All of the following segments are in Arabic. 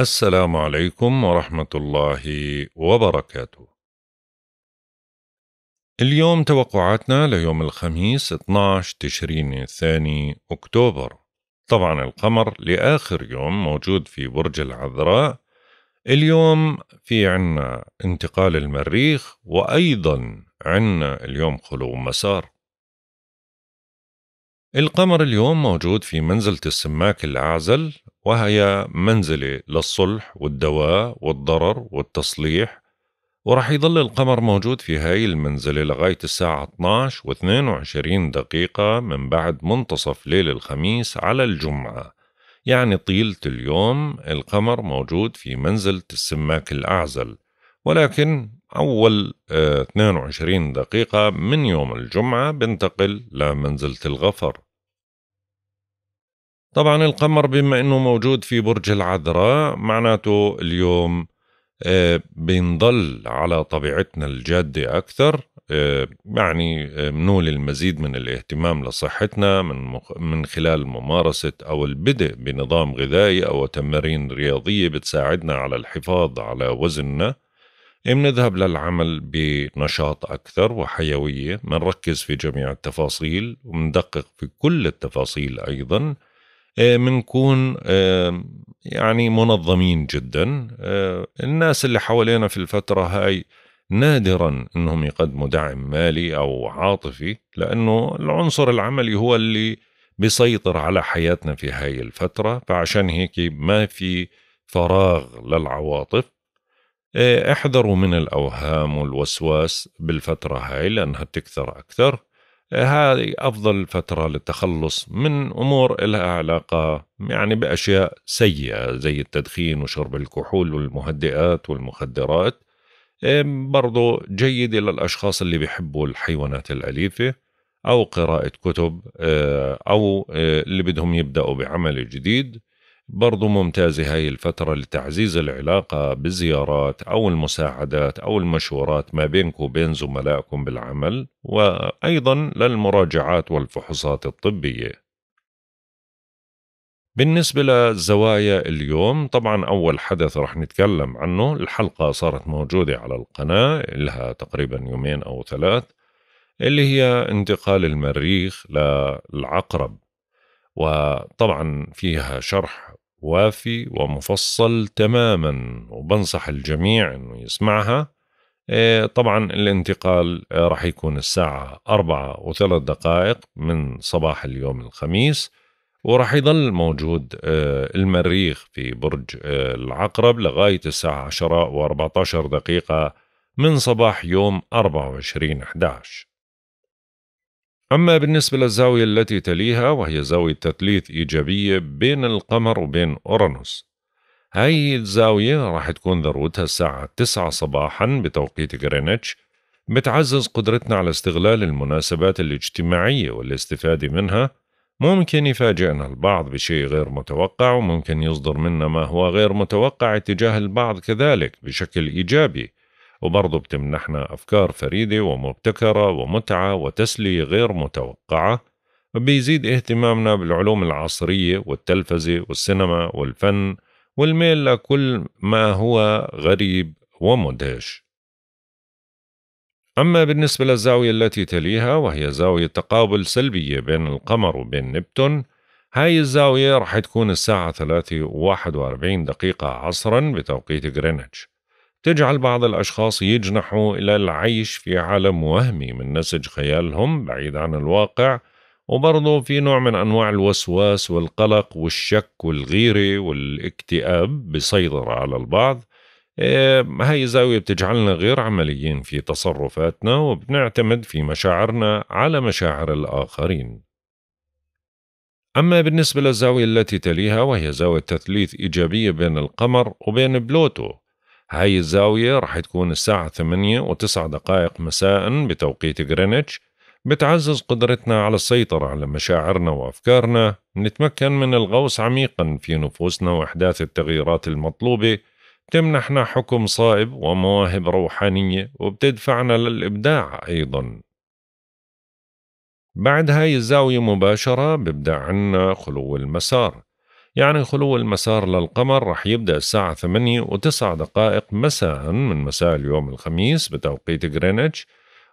السلام عليكم ورحمة الله وبركاته. اليوم توقعاتنا ليوم الخميس 12 تشرين الثاني أكتوبر. طبعا القمر لآخر يوم موجود في برج العذراء. اليوم في عنا انتقال المريخ وأيضا عنا اليوم خلو مسار. القمر اليوم موجود في منزلة السماك الأعزل وهي منزلة للصلح والدواء والضرر والتصليح ورح يضل القمر موجود في هاي المنزلة لغاية الساعة 12 و 22 دقيقة من بعد منتصف ليل الخميس على الجمعة يعني طيلة اليوم القمر موجود في منزلة السماك الأعزل ولكن أول 22 آه، دقيقة من يوم الجمعة بنتقل لمنزلة الغفر طبعا القمر بما انه موجود في برج العذراء معناته اليوم آه، بنضل على طبيعتنا الجادة أكثر آه، يعني منول آه، المزيد من الاهتمام لصحتنا من, من خلال ممارسة أو البدء بنظام غذائي أو تمارين رياضية بتساعدنا على الحفاظ على وزننا إيه، بنذهب للعمل بنشاط أكثر وحيوية بنركز في جميع التفاصيل وبندقق في كل التفاصيل أيضاً بنكون آه، آه، يعني منظمين جدا آه، الناس اللي حوالينا في الفترة هاي نادرا انهم يقدموا دعم مالي او عاطفي لانه العنصر العملي هو اللي بيسيطر على حياتنا في هاي الفترة فعشان هيك ما في فراغ للعواطف احذروا من الأوهام والوسواس بالفترة هاي لأنها بتكثر أكثر هذه أفضل فترة للتخلص من أمور لها علاقة يعني بأشياء سيئة زي التدخين وشرب الكحول والمهدئات والمخدرات برضو جيد للأشخاص اللي بيحبوا الحيوانات الأليفة أو قراءة كتب آه، أو آه، اللي بدهم يبدأوا بعمل جديد برضو ممتازة هاي الفترة لتعزيز العلاقة بالزيارات أو المساعدات أو المشورات ما بينك وبين زملائكم بالعمل وأيضا للمراجعات والفحوصات الطبية بالنسبة للزوايا اليوم طبعا أول حدث رح نتكلم عنه الحلقة صارت موجودة على القناة لها تقريبا يومين أو ثلاث اللي هي انتقال المريخ للعقرب وطبعا فيها شرح وافي ومفصل تماما وبنصح الجميع انه يسمعها إيه، طبعا الانتقال إيه، راح يكون الساعة أربعة وثلاث دقائق من صباح اليوم الخميس وراح يظل موجود إيه، المريخ في برج العقرب لغاية الساعة عشرة واربعتاشر دقيقة من صباح يوم أربعة وعشرين أحداش أما بالنسبة للزاوية التي تليها وهي زاوية تثليث إيجابية بين القمر وبين أورانوس هاي الزاوية راح تكون ذروتها الساعة 9 صباحا بتوقيت غرينتش بتعزز قدرتنا على استغلال المناسبات الاجتماعية والاستفادة منها ممكن يفاجئنا البعض بشيء غير متوقع وممكن يصدر منا ما هو غير متوقع تجاه البعض كذلك بشكل إيجابي وبرضه بتمنحنا أفكار فريدة ومبتكرة ومتعة وتسلية غير متوقعة بيزيد اهتمامنا بالعلوم العصرية والتلفزة والسينما والفن والميل لكل ما هو غريب ومدهش أما بالنسبة للزاوية التي تليها وهي زاوية تقابل سلبية بين القمر وبين نبتون هاي الزاوية رح تكون الساعة 3.41 دقيقة عصرا بتوقيت غرينتش تجعل بعض الأشخاص يجنحوا إلى العيش في عالم وهمي من نسج خيالهم بعيد عن الواقع وبرضه في نوع من أنواع الوسواس والقلق والشك والغيرة والاكتئاب بسيطر على البعض إيه، هاي الزاوية بتجعلنا غير عمليين في تصرفاتنا وبنعتمد في مشاعرنا على مشاعر الآخرين أما بالنسبة للزاوية التي تليها وهي زاوية تثليث إيجابية بين القمر وبين بلوتو هاي الزاوية رح تكون الساعة 8 و دقائق مساء بتوقيت غرينتش بتعزز قدرتنا على السيطرة على مشاعرنا وأفكارنا نتمكن من الغوص عميقا في نفوسنا وإحداث التغييرات المطلوبة تمنحنا حكم صائب ومواهب روحانية وبتدفعنا للإبداع أيضا بعد هاي الزاوية مباشرة ببدأ عنا خلو المسار يعني خلو المسار للقمر رح يبدأ الساعة 8 و دقائق مساء من مساء اليوم الخميس بتوقيت غرينتش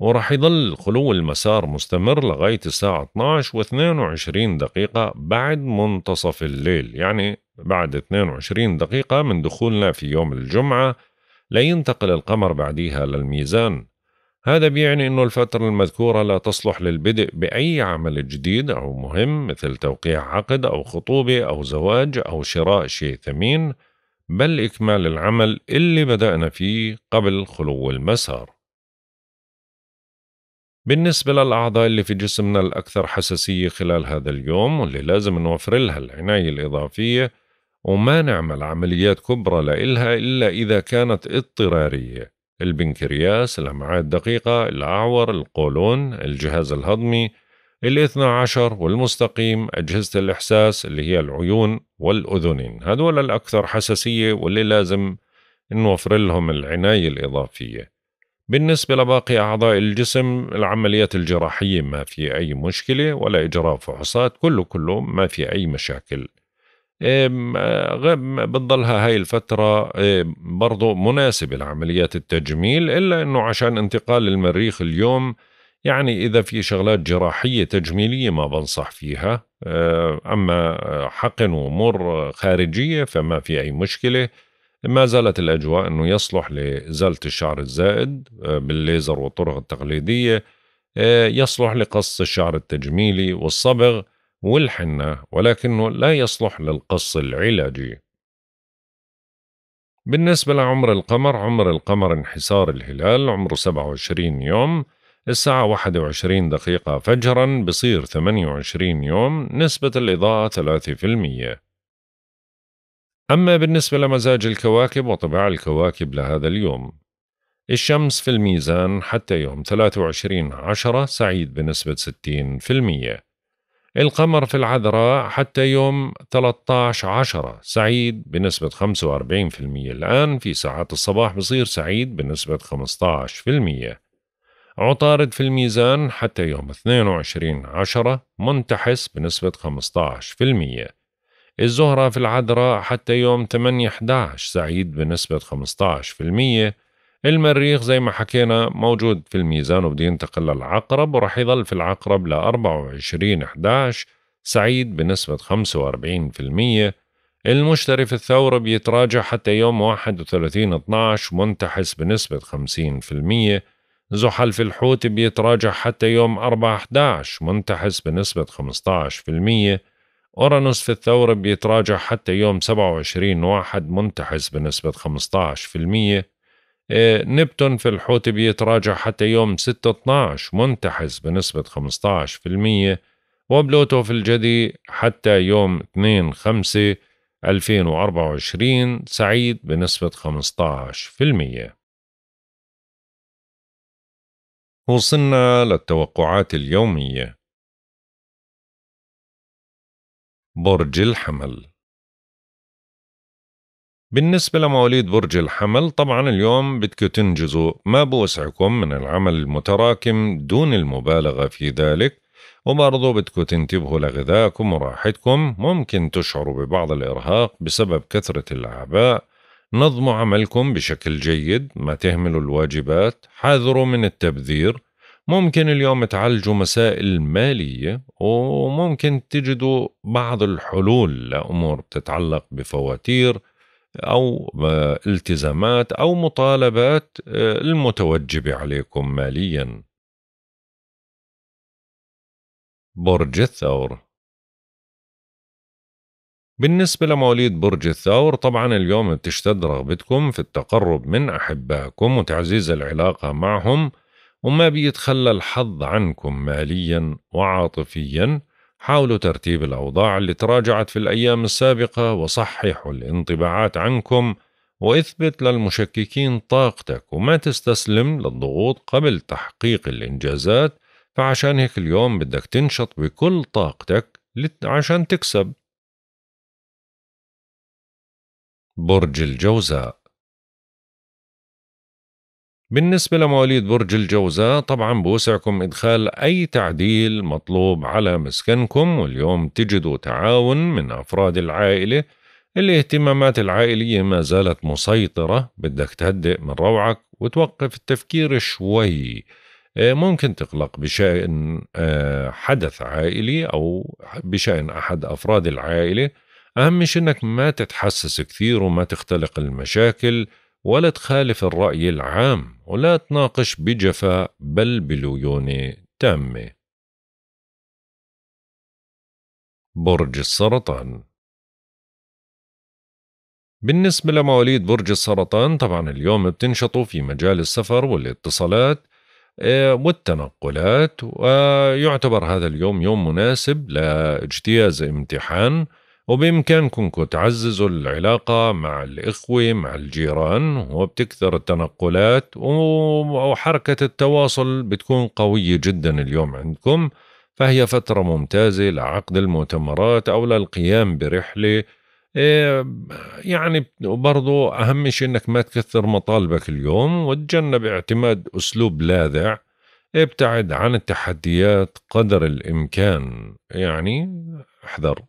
ورح يظل خلو المسار مستمر لغاية الساعة 12 و 22 دقيقة بعد منتصف الليل يعني بعد 22 دقيقة من دخولنا في يوم الجمعة لينتقل القمر بعديها للميزان هذا بيعني أنه الفترة المذكورة لا تصلح للبدء بأي عمل جديد أو مهم مثل توقيع عقد أو خطوبة أو زواج أو شراء شيء ثمين بل إكمال العمل اللي بدأنا فيه قبل خلو المسار بالنسبة للأعضاء اللي في جسمنا الأكثر حساسية خلال هذا اليوم واللي لازم نوفر لها العناية الإضافية وما نعمل عمليات كبرى لإلها إلا إذا كانت اضطرارية البنكرياس الأمعاء الدقيقة الأعور القولون الجهاز الهضمي الاثنى عشر والمستقيم أجهزة الإحساس اللي هي العيون والأذنين هذول الأكثر حساسية واللي لازم نوفر لهم العناية الإضافية بالنسبة لباقي أعضاء الجسم العمليات الجراحية ما في أي مشكلة ولا إجراء فحوصات كله كله ما في أي مشاكل بتضلها هاي الفترة برضو مناسبة لعمليات التجميل إلا أنه عشان انتقال المريخ اليوم يعني إذا في شغلات جراحية تجميلية ما بنصح فيها آه، أما آه، حقن وأمور خارجية فما في أي مشكلة ما زالت الأجواء أنه يصلح لإزالة الشعر الزائد آه، بالليزر والطرق التقليدية يصلح لقص الشعر التجميلي والصبغ والحنة ولكنه لا يصلح للقص العلاجي بالنسبة لعمر القمر عمر القمر انحسار الهلال عمره 27 يوم الساعة 21 دقيقة فجرا بصير 28 يوم نسبة الإضاءة 3% أما بالنسبة لمزاج الكواكب وطباع الكواكب لهذا اليوم الشمس في الميزان حتى يوم 23 عشرة سعيد بنسبة 60% القمر في العذراء حتى يوم 13 عشرة سعيد بنسبة 45% الآن في ساعات الصباح بصير سعيد بنسبة 15% عطارد في الميزان حتى يوم 22 عشرة منتحس بنسبة 15% الزهرة في العذراء حتى يوم 8 11 سعيد بنسبة المريخ زي ما حكينا موجود في الميزان وبده ينتقل للعقرب ورح يضل في العقرب ل 24 11 سعيد بنسبة 45% المشتري في الثورة بيتراجع حتى يوم 31 12 منتحس بنسبة 50% زحل في الحوت بيتراجع حتى يوم 4 11 منتحس بنسبة 15% أورانوس في الثورة بيتراجع حتى يوم 27 واحد منتحس بنسبة 15% إيه، نبتون في الحوت بيتراجع حتى يوم 6/12 منتحس بنسبة 15% وبلوتو في الجدي حتى يوم 2/5 2024 سعيد بنسبة 15% وصلنا للتوقعات اليومية برج الحمل بالنسبة لمواليد برج الحمل طبعا اليوم بدكم تنجزوا ما بوسعكم من العمل المتراكم دون المبالغة في ذلك وبرضه بدكم تنتبهوا لغذائكم وراحتكم ممكن تشعروا ببعض الإرهاق بسبب كثرة الأعباء نظموا عملكم بشكل جيد ما تهملوا الواجبات حاذروا من التبذير ممكن اليوم تعالجوا مسائل مالية وممكن تجدوا بعض الحلول لأمور بتتعلق بفواتير أو آه، التزامات أو مطالبات آه، المتوجبة عليكم ماليا برج الثور بالنسبة لمواليد برج الثور طبعا اليوم بتشتد رغبتكم في التقرب من أحبائكم وتعزيز العلاقة معهم وما بيتخلى الحظ عنكم ماليا وعاطفيا حاولوا ترتيب الأوضاع اللي تراجعت في الأيام السابقة وصححوا الانطباعات عنكم واثبت للمشككين طاقتك وما تستسلم للضغوط قبل تحقيق الإنجازات فعشان هيك اليوم بدك تنشط بكل طاقتك عشان تكسب برج الجوزاء بالنسبة لمواليد برج الجوزاء طبعا بوسعكم إدخال أي تعديل مطلوب على مسكنكم واليوم تجدوا تعاون من أفراد العائلة الاهتمامات العائلية ما زالت مسيطرة بدك تهدئ من روعك وتوقف التفكير شوي آه، ممكن تقلق بشأن آه، حدث عائلي أو بشأن أحد أفراد العائلة أهم شيء أنك ما تتحسس كثير وما تختلق المشاكل ولا تخالف الرأي العام ولا تناقش بجفاء بل بليونة تامة برج السرطان بالنسبة لمواليد برج السرطان طبعا اليوم بتنشطوا في مجال السفر والاتصالات آه، والتنقلات ويعتبر هذا اليوم يوم مناسب لاجتياز امتحان وبإمكانكم تعززوا العلاقة مع الإخوة مع الجيران وبتكثر التنقلات وحركة التواصل بتكون قوية جدا اليوم عندكم فهي فترة ممتازة لعقد المؤتمرات أو للقيام برحلة إيه، يعني برضو أهم شيء أنك ما تكثر مطالبك اليوم وتجنب اعتماد أسلوب لاذع ابتعد عن التحديات قدر الإمكان يعني احذر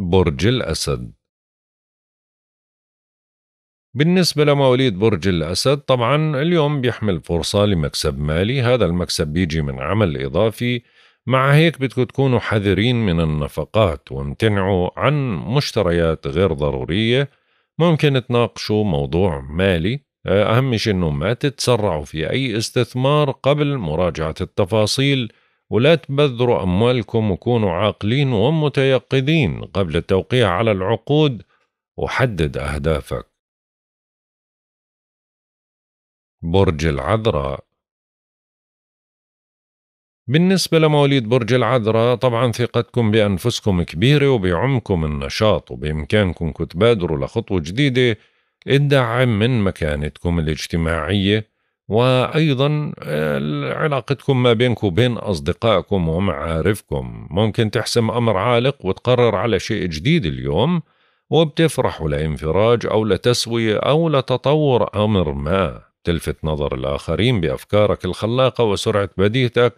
برج الأسد بالنسبة لمواليد برج الأسد طبعا اليوم بيحمل فرصة لمكسب مالي هذا المكسب بيجي من عمل إضافي مع هيك بدكم تكونوا حذرين من النفقات وامتنعوا عن مشتريات غير ضرورية ممكن تناقشوا موضوع مالي أهم شيء أنه ما تتسرعوا في أي استثمار قبل مراجعة التفاصيل ولا تبذروا أموالكم وكونوا عاقلين ومتيقظين قبل التوقيع على العقود وحدد أهدافك برج العذراء بالنسبة لمواليد برج العذراء طبعا ثقتكم بأنفسكم كبيرة وبعمكم النشاط وبإمكانكم تبادروا لخطوة جديدة تدعم من مكانتكم الاجتماعية وأيضا آه، علاقتكم ما بينكم وبين أصدقائكم ومعارفكم ممكن تحسم أمر عالق وتقرر على شيء جديد اليوم وبتفرحوا لانفراج أو لتسوية أو لتطور أمر ما تلفت نظر الآخرين بأفكارك الخلاقة وسرعة بديهتك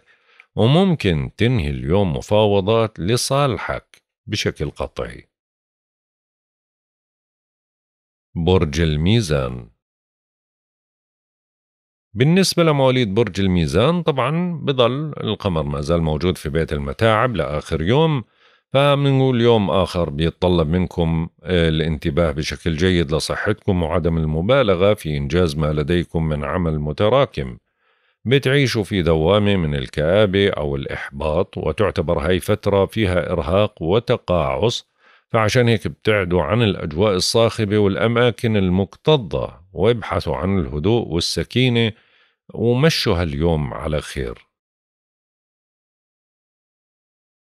وممكن تنهي اليوم مفاوضات لصالحك بشكل قطعي برج الميزان بالنسبة لمواليد برج الميزان طبعا بضل القمر ما زال موجود في بيت المتاعب لآخر يوم فبنقول يوم آخر بيتطلب منكم آه، الانتباه بشكل جيد لصحتكم وعدم المبالغة في إنجاز ما لديكم من عمل متراكم بتعيشوا في دوامة من الكآبة أو الإحباط وتعتبر هاي فترة فيها إرهاق وتقاعس فعشان هيك ابتعدوا عن الأجواء الصاخبة والأماكن المكتظة وابحثوا عن الهدوء والسكينة ومشوا هاليوم على خير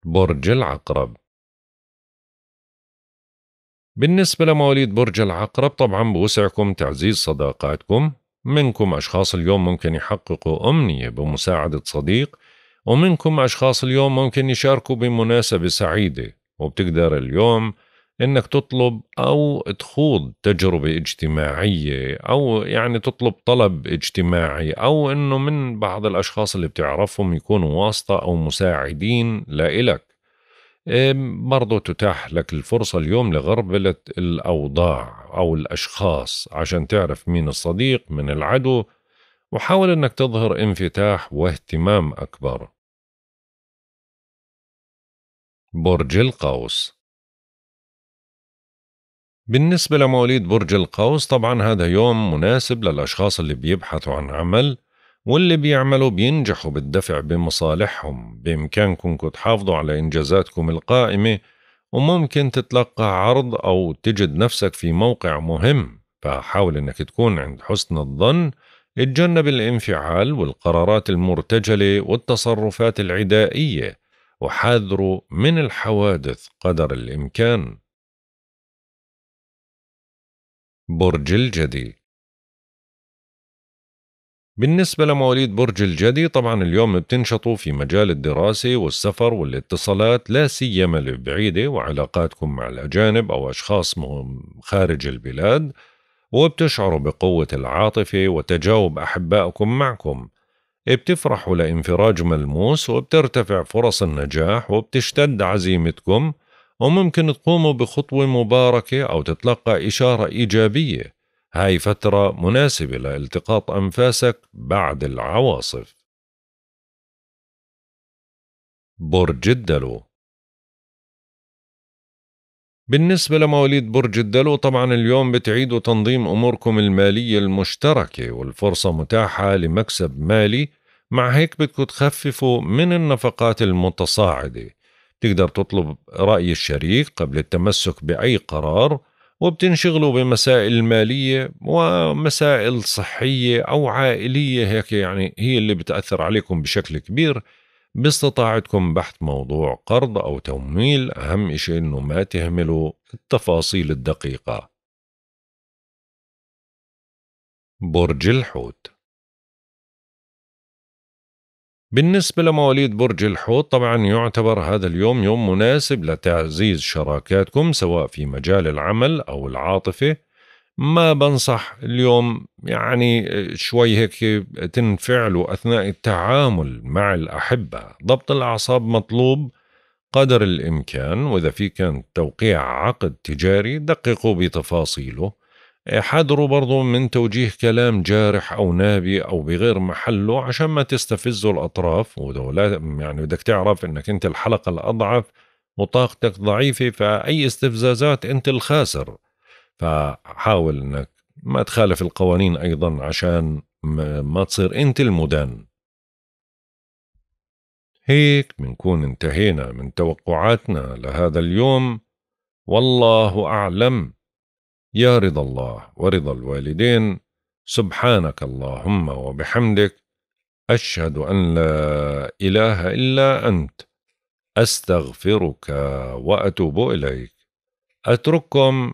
برج العقرب بالنسبة لمواليد برج العقرب طبعا بوسعكم تعزيز صداقاتكم منكم أشخاص اليوم ممكن يحققوا أمنية بمساعدة صديق ومنكم أشخاص اليوم ممكن يشاركوا بمناسبة سعيدة وبتقدر اليوم انك تطلب او تخوض تجربه اجتماعيه او يعني تطلب طلب اجتماعي او انه من بعض الاشخاص اللي بتعرفهم يكونوا واسطه او مساعدين لإلك برضو تتاح لك الفرصة اليوم لغربلة الأوضاع أو الأشخاص عشان تعرف مين الصديق من العدو وحاول أنك تظهر انفتاح واهتمام أكبر برج القوس بالنسبة لمواليد برج القوس طبعا هذا يوم مناسب للأشخاص اللي بيبحثوا عن عمل واللي بيعملوا بينجحوا بالدفع بمصالحهم بإمكانكم تحافظوا على إنجازاتكم القائمة وممكن تتلقى عرض أو تجد نفسك في موقع مهم فحاول أنك تكون عند حسن الظن اتجنب الانفعال والقرارات المرتجلة والتصرفات العدائية وحذروا من الحوادث قدر الإمكان برج الجدي بالنسبة لمواليد برج الجدي طبعا اليوم بتنشطوا في مجال الدراسة والسفر والاتصالات لا سيما البعيدة وعلاقاتكم مع الأجانب أو أشخاص مهم خارج البلاد وبتشعروا بقوة العاطفة وتجاوب أحبائكم معكم بتفرحوا لانفراج ملموس وبترتفع فرص النجاح وبتشتد عزيمتكم وممكن تقوموا بخطوة مباركة أو تتلقى إشارة إيجابية هاي فترة مناسبة لالتقاط أنفاسك بعد العواصف برج الدلو بالنسبة لمواليد برج الدلو طبعا اليوم بتعيدوا تنظيم أموركم المالية المشتركة والفرصة متاحة لمكسب مالي مع هيك بدكم تخففوا من النفقات المتصاعدة تقدر تطلب رأي الشريك قبل التمسك بأي قرار وبتنشغلوا بمسائل مالية ومسائل صحية أو عائلية هيك يعني هي اللي بتأثر عليكم بشكل كبير باستطاعتكم بحث موضوع قرض أو تمويل أهم شيء أنه ما تهملوا التفاصيل الدقيقة برج الحوت بالنسبة لمواليد برج الحوت طبعا يعتبر هذا اليوم يوم مناسب لتعزيز شراكاتكم سواء في مجال العمل أو العاطفة ما بنصح اليوم يعني شوي هيك تنفعلوا أثناء التعامل مع الأحبة ضبط الأعصاب مطلوب قدر الإمكان وإذا في كان توقيع عقد تجاري دققوا بتفاصيله حذروا برضو من توجيه كلام جارح أو نابي أو بغير محله عشان ما تستفزوا الأطراف يعني بدك تعرف أنك أنت الحلقة الأضعف وطاقتك ضعيفة فأي استفزازات أنت الخاسر فحاول انك ما تخالف القوانين ايضا عشان ما تصير انت المدان هيك بنكون انتهينا من توقعاتنا لهذا اليوم والله اعلم يا رضا الله ورضا الوالدين سبحانك اللهم وبحمدك اشهد ان لا اله الا انت استغفرك واتوب اليك اترككم